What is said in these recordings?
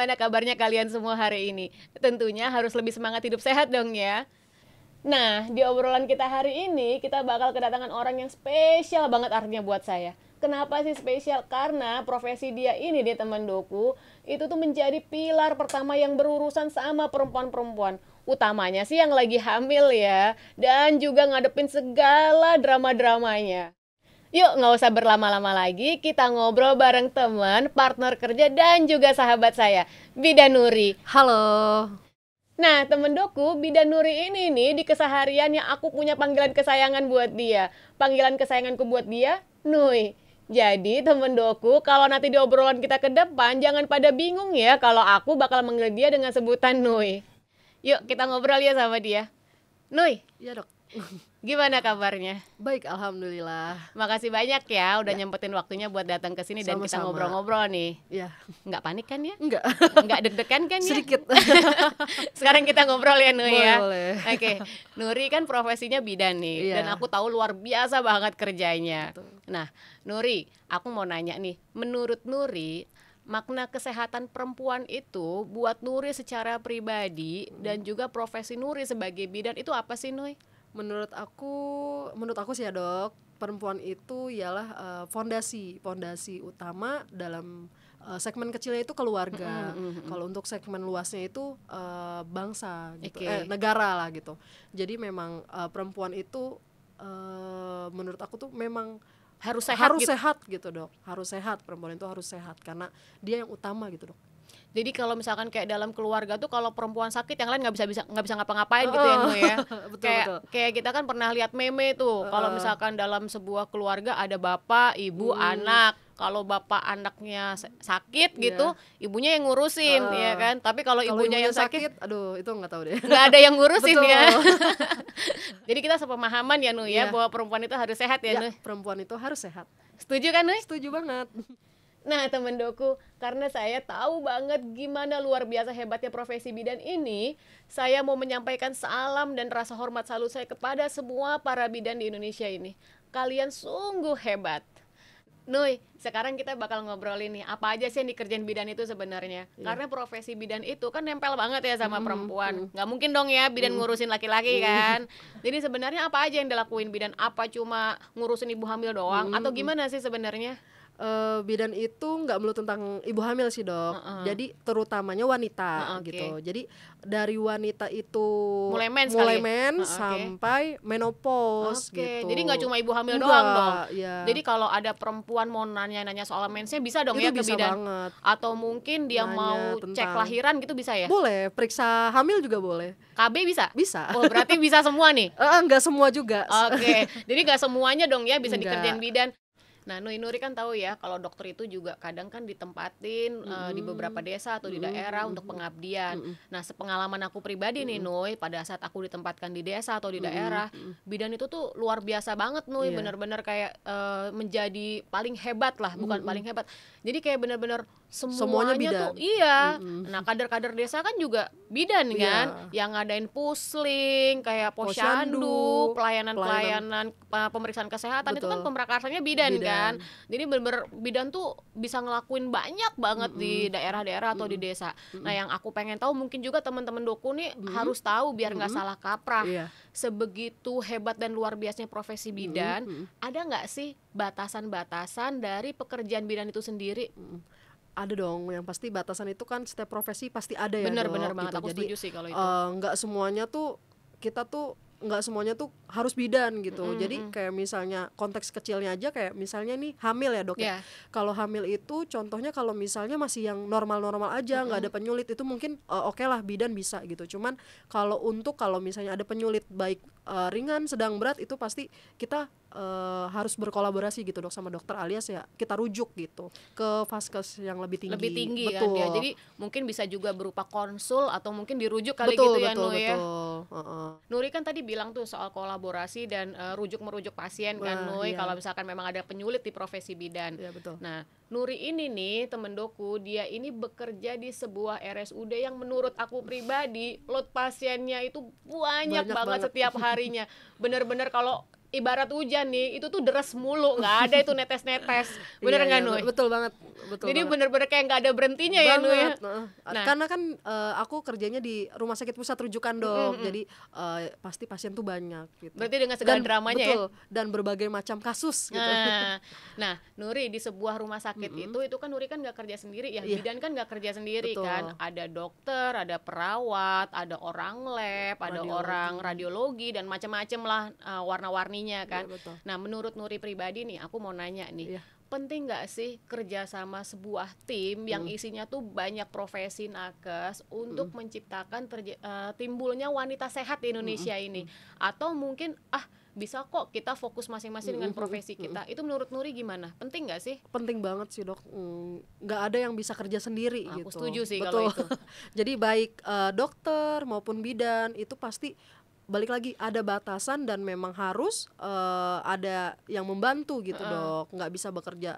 gimana kabarnya kalian semua hari ini? Tentunya harus lebih semangat hidup sehat dong ya. Nah, di obrolan kita hari ini, kita bakal kedatangan orang yang spesial banget artinya buat saya. Kenapa sih spesial? Karena profesi dia ini dia teman doku, itu tuh menjadi pilar pertama yang berurusan sama perempuan-perempuan. Utamanya sih yang lagi hamil ya, dan juga ngadepin segala drama-dramanya. Yuk nggak usah berlama-lama lagi, kita ngobrol bareng teman, partner kerja, dan juga sahabat saya, Bida Nuri. Halo. Nah, temen doku, Bida Nuri ini nih di keseharian yang aku punya panggilan kesayangan buat dia. Panggilan kesayanganku buat dia, Nui. Jadi temen doku, kalau nanti di obrolan kita ke depan, jangan pada bingung ya kalau aku bakal manggil dia dengan sebutan Nui. Yuk, kita ngobrol ya sama dia. Nui. Iya dok. Gimana kabarnya? Baik, alhamdulillah. Makasih banyak ya udah ya. nyempetin waktunya buat datang ke sini dan kita ngobrol-ngobrol nih. Iya. Enggak panik kan ya? Enggak. Enggak deg-degan kan ya? Sedikit. Sekarang kita ngobrol ya Nuri ya. Oke. Okay. Nuri kan profesinya bidan nih ya. dan aku tahu luar biasa banget kerjanya. Betul. Nah, Nuri, aku mau nanya nih, menurut Nuri makna kesehatan perempuan itu buat Nuri secara pribadi dan hmm. juga profesi Nuri sebagai bidan itu apa sih Nuri? menurut aku menurut aku sih ya dok perempuan itu ialah uh, fondasi fondasi utama dalam uh, segmen kecilnya itu keluarga mm -hmm, kalau untuk segmen luasnya itu uh, bangsa gitu okay. eh, negara lah gitu jadi memang uh, perempuan itu uh, menurut aku tuh memang harus sehat harus gitu. sehat gitu dok harus sehat perempuan itu harus sehat karena dia yang utama gitu dok jadi kalau misalkan kayak dalam keluarga tuh kalau perempuan sakit yang lain nggak bisa bisa nggak bisa ngapa-ngapain gitu ya, Nuh, ya. betul, kayak betul. kayak kita kan pernah lihat meme tuh uh. kalau misalkan dalam sebuah keluarga ada bapak, ibu, uh, anak kalau bapak anaknya sakit iya. gitu ibunya yang ngurusin uh, ya kan tapi kalau ibunya, ibunya yang sakit, sakit aduh itu nggak tahu deh nggak ada yang ngurusin ya jadi kita sepemahaman ya nuh ya yeah. bahwa perempuan itu harus sehat ya, ya nu perempuan itu harus sehat setuju kan nuh? setuju banget Nah, teman doku, karena saya tahu banget gimana luar biasa hebatnya profesi bidan ini, saya mau menyampaikan salam dan rasa hormat salut saya kepada semua para bidan di Indonesia ini. Kalian sungguh hebat. Nui, sekarang kita bakal ngobrol ini. apa aja sih yang dikerjain bidan itu sebenarnya. Yeah. Karena profesi bidan itu kan nempel banget ya sama mm, perempuan. Mm. Gak mungkin dong ya bidan mm. ngurusin laki-laki mm. kan. Jadi sebenarnya apa aja yang dilakuin bidan? Apa cuma ngurusin ibu hamil doang mm. atau gimana sih sebenarnya? uh, bidan itu nggak melulu tentang ibu hamil sih dok. Uh -uh. Jadi terutamanya wanita uh, okay. gitu. Jadi dari wanita itu mulai men, ya? mulai men uh, okay. sampai menopause okay. gitu. Jadi nggak cuma ibu hamil Enggak, doang dong. Ya. Jadi kalau ada perempuan mau nanya-nanya soal mensnya bisa dong itu ya bisa bidan. Banget. Atau mungkin dia nanya mau tentang... cek lahiran gitu bisa ya? Boleh. Periksa hamil juga boleh. KB bisa? Bisa. Oh berarti bisa semua nih? Uh, enggak semua juga. Oke. Okay. Jadi nggak semuanya dong ya bisa enggak. dikerjain bidan. Nah, Nui Nuri kan tahu ya kalau dokter itu juga kadang kan ditempatin mm -hmm. uh, di beberapa desa atau di daerah mm -hmm. untuk pengabdian. Mm -hmm. Nah, sepengalaman aku pribadi mm -hmm. nih Nui, pada saat aku ditempatkan di desa atau di daerah, mm -hmm. bidan itu tuh luar biasa banget Nui, yeah. bener-bener kayak uh, menjadi paling hebat lah, bukan mm -hmm. paling hebat. Jadi kayak bener-bener semuanya, semuanya bidan. tuh iya. Mm-hmm. Nah, kader-kader desa kan juga bidan yeah. kan, yang ngadain pusling, kayak posyandu, pelayanan-pelayanan eh, pemeriksaan kesehatan Betul. itu kan pemrakarsanya bidan, bidan. kan. Jadi bener-bener bidan tuh bisa ngelakuin banyak banget mm-hmm. di daerah-daerah atau mm-hmm. di desa. Mm-hmm. Nah, yang aku pengen tahu mungkin juga teman-teman doku nih mm-hmm. harus tahu biar nggak mm-hmm. salah kaprah. Yeah. Sebegitu hebat dan luar biasanya profesi bidan, mm-hmm. ada nggak sih batasan-batasan dari pekerjaan bidan itu sendiri? Mm-hmm ada dong yang pasti batasan itu kan setiap profesi pasti ada ya bener dok, bener banget gitu. aku Jadi, setuju sih kalau itu eh, nggak uh, semuanya tuh kita tuh nggak semuanya tuh harus bidan gitu. Mm -hmm. Jadi kayak misalnya konteks kecilnya aja kayak misalnya nih hamil ya dok yeah. ya. Iya. Kalau hamil itu contohnya kalau misalnya masih yang normal-normal aja nggak mm -hmm. ada penyulit itu mungkin uh, oke okay lah bidan bisa gitu. Cuman kalau untuk kalau misalnya ada penyulit baik uh, ringan, sedang, berat itu pasti kita uh, harus berkolaborasi gitu dok sama dokter alias ya kita rujuk gitu ke vaskes yang lebih tinggi. Lebih tinggi ya, betul. kan ya. Jadi mungkin bisa juga berupa konsul atau mungkin dirujuk kali betul, gitu betul, ya ya. Betul. Uh -uh. Nuri kan tadi bilang tuh soal kolaborasi kolaborasi dan uh, eh, rujuk merujuk pasien kan, Wah, kan Nui iya. kalau misalkan memang ada penyulit di profesi bidan. Iya, betul. Nah, Nuri ini nih temen doku dia ini bekerja di sebuah RSUD yang menurut aku pribadi load pasiennya itu banyak, banyak banget, banget setiap harinya. Bener-bener kalau ibarat hujan nih itu tuh deras mulu nggak ada itu netes netes bener iya, nggak iya, iya, Nuy betul banget betul jadi bener-bener kayak nggak ada berhentinya banget. ya Nuy ya nah. karena kan uh, aku kerjanya di rumah sakit pusat rujukan dong mm -hmm. jadi uh, pasti pasien tuh banyak gitu berarti dengan segala dan, dramanya ya? betul, ya dan berbagai macam kasus gitu nah, nah Nuri di sebuah rumah sakit mm -hmm. itu itu kan Nuri kan nggak kerja sendiri ya yeah. kan nggak kerja sendiri betul. kan ada dokter ada perawat ada orang lab ada orang radiologi dan macam-macam lah uh, warna-warni suaminya iya, kan. Ya, betul. Nah, menurut Nuri pribadi nih, aku mau nanya nih. Ya. Penting nggak sih kerja sama sebuah tim yang hmm. isinya tuh banyak profesi nakes untuk hmm. menciptakan uh, timbulnya wanita sehat di Indonesia hmm. hmm ini? Hmm. Atau mungkin ah bisa kok kita fokus masing-masing dengan hmm, profesi kita. Itu menurut Nuri gimana? Penting nggak sih? Penting banget sih dok. Nggak ada yang bisa kerja sendiri. Aku gitu. setuju sih Betul. kalau itu. Jadi baik uh, dokter maupun bidan itu pasti balik lagi ada batasan dan memang harus uh, ada yang membantu gitu uh. dok nggak bisa bekerja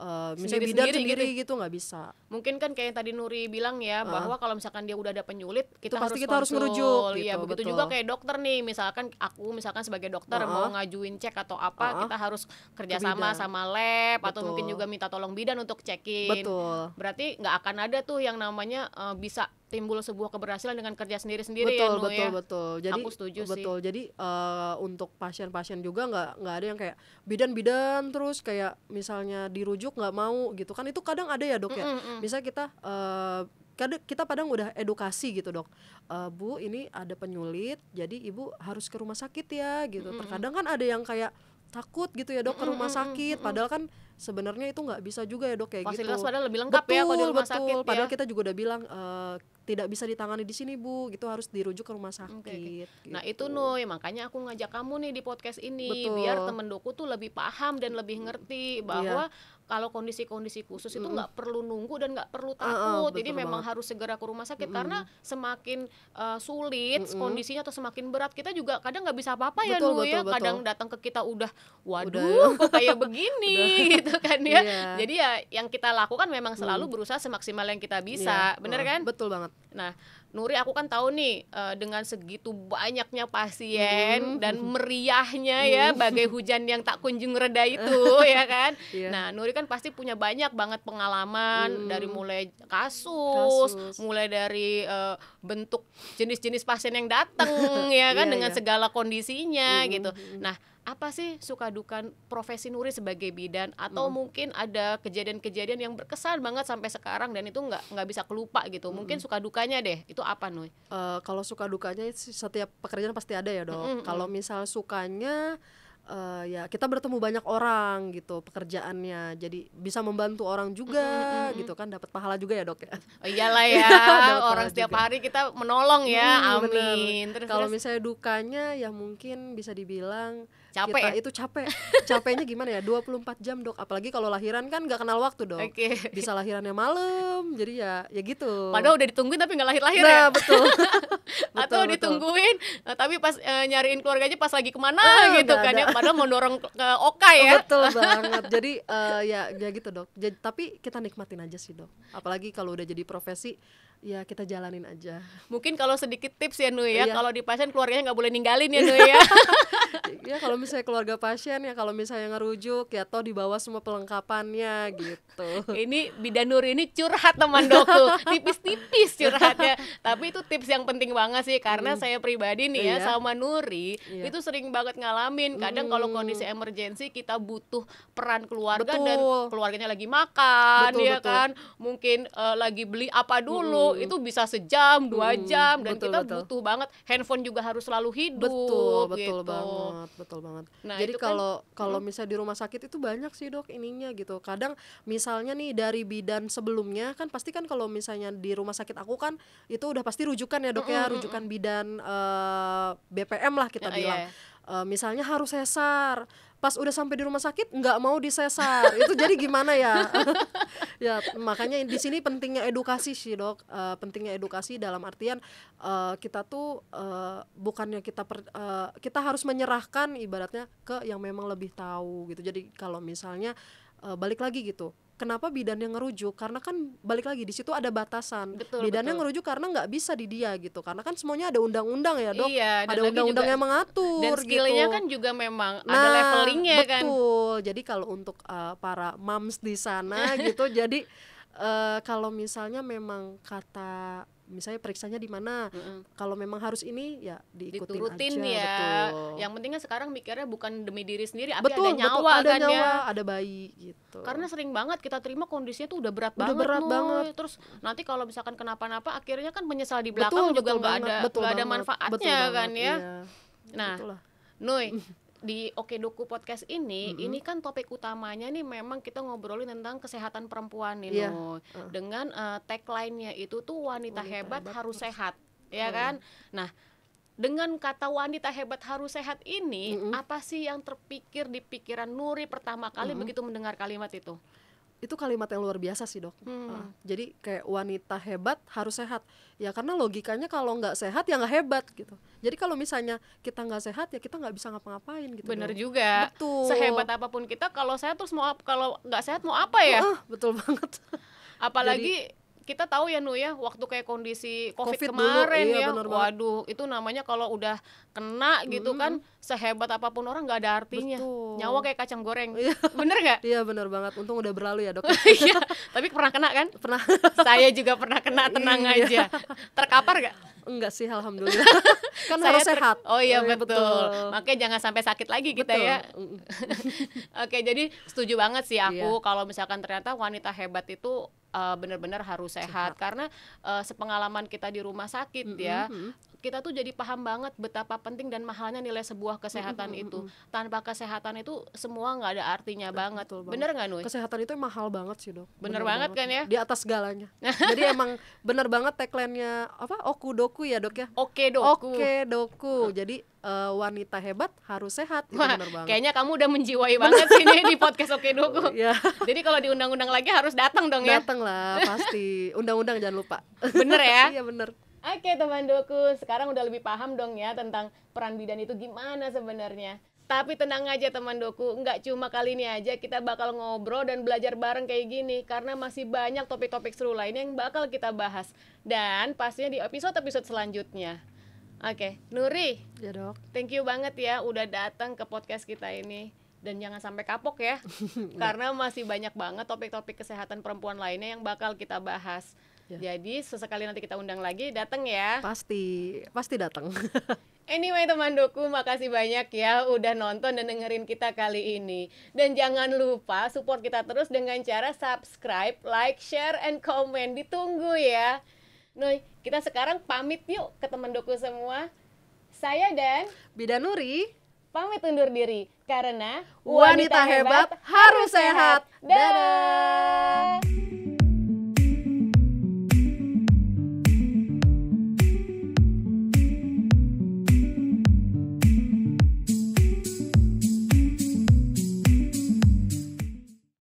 Uh, misalnya sendiri, bidan sendiri, sendiri gitu, gitu nggak gak bisa mungkin kan kayak yang tadi Nuri bilang ya uh. bahwa kalau misalkan dia udah ada penyulit kita pasti harus kita harus merujuk iya, gitu, ya begitu betul. juga kayak dokter nih misalkan aku misalkan sebagai dokter uh. mau ngajuin cek atau apa uh. kita harus kerjasama sama lab betul. atau mungkin juga minta tolong bidan untuk cekin betul berarti nggak akan ada tuh yang namanya uh, bisa timbul sebuah keberhasilan dengan kerja sendiri-sendiri ya, betul, ya, Nu, betul, ya. betul. Jadi aku setuju betul. Sih. Jadi uh, untuk pasien-pasien juga nggak nggak ada yang kayak bidan-bidan terus kayak misalnya dirujuk nggak mau gitu kan itu kadang ada ya dok ya. Mm ya Bisa kita uh, kita padang udah edukasi gitu dok uh, bu ini ada penyulit jadi ibu harus ke rumah sakit ya gitu mm -hmm. terkadang kan ada yang kayak takut gitu ya dok ke rumah sakit padahal kan sebenarnya itu nggak bisa juga ya dok kayak gitu. Fasilitas gitu. padahal lebih lengkap ya betul, ya kalau di rumah betul. sakit. Ya. Padahal kita juga udah bilang uh, tidak bisa ditangani di sini bu gitu harus dirujuk ke rumah sakit okay, okay. Gitu. nah itu Noy, makanya aku ngajak kamu nih di podcast ini Betul. biar temen doku tuh lebih paham dan lebih ngerti iya. bahwa yeah kalau kondisi-kondisi khusus itu nggak mm. perlu nunggu dan nggak perlu takut. Uh, uh, Jadi memang banget. harus segera ke rumah sakit mm. karena semakin uh, sulit mm. kondisinya atau semakin berat kita juga kadang nggak bisa apa-apa ya Nu ya. Betul. Kadang datang ke kita udah waduh kok kayak begini gitu kan ya. Yeah. Jadi ya yang kita lakukan memang selalu mm. berusaha semaksimal yang kita bisa. Yeah. Bener kan? Betul banget. Nah, Nuri aku kan tahu nih uh, dengan segitu banyaknya pasien hmm. dan meriahnya hmm. ya bagai hujan yang tak kunjung reda itu ya kan. Yeah. Nah, Nuri kan pasti punya banyak banget pengalaman mm. dari mulai kasus, kasus, mulai dari uh, bentuk jenis-jenis pasien yang datang ya kan yeah, dengan yeah. segala kondisinya hmm. gitu. Nah, apa sih suka duka profesi Nuri sebagai bidan atau hmm. mungkin ada kejadian-kejadian yang berkesan banget sampai sekarang dan itu nggak nggak bisa kelupa gitu hmm. mungkin suka dukanya deh itu apa Nuri? Uh, eh, kalau suka dukanya setiap pekerjaan pasti ada ya dok. Hmm, hmm. kalau misal sukanya uh, ya kita bertemu banyak orang gitu pekerjaannya jadi bisa membantu orang juga -hmm, -hmm. hmm. gitu kan dapat pahala juga ya dok ya oh, iyalah ya orang setiap juga. hari kita menolong ya hmm, amin kalau misalnya dukanya ya mungkin bisa dibilang capek kita, ya? itu capek capeknya gimana ya 24 jam dok apalagi kalau lahiran kan nggak kenal waktu dok okay. bisa lahirannya malam jadi ya ya gitu padahal udah ditungguin tapi nggak lahir lahir nah, ya betul, betul atau betul. ditungguin eh, tapi pas e, nyariin keluarganya pas lagi kemana oh, gitu kan ya padahal mau dorong ke Oka ya betul banget jadi e, ya ya gitu dok jadi, tapi kita nikmatin aja sih dok apalagi kalau udah jadi profesi ya kita jalanin aja. Mungkin kalau sedikit tips ya Nui ya, ya. kalau di pasien keluarganya nggak boleh ninggalin ya Nui ya. ya kalau misalnya keluarga pasien ya kalau misalnya ngerujuk ya toh dibawa semua pelengkapannya gitu. Ini bidan Nur ini curhat teman dokter tipis-tipis curhatnya. Tapi itu tips yang penting banget sih karena hmm. saya pribadi nih ya, ya sama Nuri ya. itu sering banget ngalamin. Kadang hmm. kalau kondisi emergensi kita butuh peran keluarga betul. dan keluarganya lagi makan betul, ya betul. kan, mungkin uh, lagi beli apa dulu itu bisa sejam dua jam dan betul, kita betul. butuh banget handphone juga harus selalu hidup betul betul gitu. banget betul banget nah, jadi kalau kan, kalau hmm. misalnya di rumah sakit itu banyak sih dok ininya gitu kadang misalnya nih dari bidan sebelumnya kan pasti kan kalau misalnya di rumah sakit aku kan itu udah pasti rujukan ya dok mm -mm, ya rujukan mm bidan uh, eh, BPM lah kita ya, bilang iya. uh, misalnya harus sesar pas udah sampai di rumah sakit nggak mau disesar itu jadi gimana ya ya makanya di sini pentingnya edukasi sih dok uh, pentingnya edukasi dalam artian uh, kita tuh uh, bukannya kita per, uh, kita harus menyerahkan ibaratnya ke yang memang lebih tahu gitu jadi kalau misalnya uh, balik lagi gitu kenapa bidan yang ngerujuk karena kan balik lagi di situ ada batasan betul, bidannya betul. ngerujuk karena nggak bisa di dia gitu karena kan semuanya ada undang-undang ya dok iya, ada undang-undang yang mengatur dan skillnya gitu. kan juga memang nah, ada levelingnya betul. kan betul jadi kalau untuk uh, para moms di sana gitu jadi Eh, kalau misalnya memang kata misalnya periksanya di mana mm-hmm. kalau memang harus ini ya diikutin Diturutin aja ya. betul yang pentingnya kan sekarang mikirnya bukan demi diri sendiri tapi betul, ada nyawa betul, ada kan ya. nyawa, ya ada bayi gitu karena sering banget kita terima kondisinya tuh udah berat udah banget berat nuh. banget terus nanti kalau misalkan kenapa-napa akhirnya kan menyesal di belakang betul, juga nggak ada betul gak ada manfaatnya betul kan banget, kan ya iya. nah Itulah. Nui, di Oke Doku Podcast ini, mm -hmm. ini kan topik utamanya nih memang kita ngobrolin tentang kesehatan perempuan nih yeah. loh. Uh. Dengan uh, tagline-nya itu tuh wanita, wanita hebat, hebat harus sehat, ya kan? Nah, dengan kata wanita hebat harus sehat ini, mm -hmm. apa sih yang terpikir di pikiran Nuri pertama kali mm -hmm. begitu mendengar kalimat itu? itu kalimat yang luar biasa sih dok. Hmm. Uh, jadi kayak wanita hebat harus sehat. Ya karena logikanya kalau nggak sehat ya nggak hebat gitu. Jadi kalau misalnya kita nggak sehat ya kita nggak bisa ngapa-ngapain gitu. Bener dong. juga. Betul. Sehebat apapun kita kalau sehat terus mau kalau nggak sehat mau apa ya? Uh, betul banget. Apalagi jadi, kita tahu ya Nu ya waktu kayak kondisi COVID, COVID kemarin dulu, iya, ya. Waduh, itu namanya kalau udah kena gitu -hmm. kan sehebat apapun orang nggak ada artinya Betul. nyawa kayak kacang goreng bener nggak iya bener banget untung udah berlalu ya dok iya tapi pernah kena kan pernah saya juga pernah kena iya. tenang iya. aja terkapar nggak enggak sih alhamdulillah kan saya harus sehat oh iya, oh iya betul. betul makanya jangan sampai sakit lagi kita betul. ya oke jadi setuju banget sih aku iya. kalau misalkan ternyata wanita hebat itu uh, eh, benar-benar harus sehat, sehat. karena uh, sepengalaman kita di rumah sakit mm -hmm. ya kita tuh jadi paham banget betapa penting dan mahalnya nilai sebuah kesehatan mm-hmm. itu tanpa kesehatan itu semua nggak ada artinya banget. Betul banget bener nggak Nuy kesehatan itu mahal banget sih dok bener, bener banget, banget kan ya di atas segalanya jadi emang bener banget tagline-nya apa oku doku ya dok ya oke doku oke doku jadi uh, wanita hebat harus sehat itu bener banget. kayaknya kamu udah menjiwai banget ini di podcast Oke Doku ya. jadi kalau diundang-undang lagi harus datang dong ya datang lah pasti undang-undang jangan lupa bener ya iya bener Oke teman doku, sekarang udah lebih paham dong ya tentang peran bidan itu gimana sebenarnya. Tapi tenang aja teman doku, nggak cuma kali ini aja kita bakal ngobrol dan belajar bareng kayak gini karena masih banyak topik-topik seru lainnya yang bakal kita bahas dan pastinya di episode-episode selanjutnya. Oke, Nuri. Ya dok. Thank you banget ya udah datang ke podcast kita ini dan jangan sampai kapok ya karena masih banyak banget topik-topik kesehatan perempuan lainnya yang bakal kita bahas. Ya. Jadi sesekali nanti kita undang lagi, datang ya. Pasti, pasti datang. Anyway teman doku, makasih banyak ya udah nonton dan dengerin kita kali ini. Dan jangan lupa support kita terus dengan cara subscribe, like, share, and comment. Ditunggu ya. Noi, kita sekarang pamit yuk ke teman doku semua. Saya dan Bida Nuri pamit undur diri karena wanita, wanita hebat, hebat harus sehat. Dadah.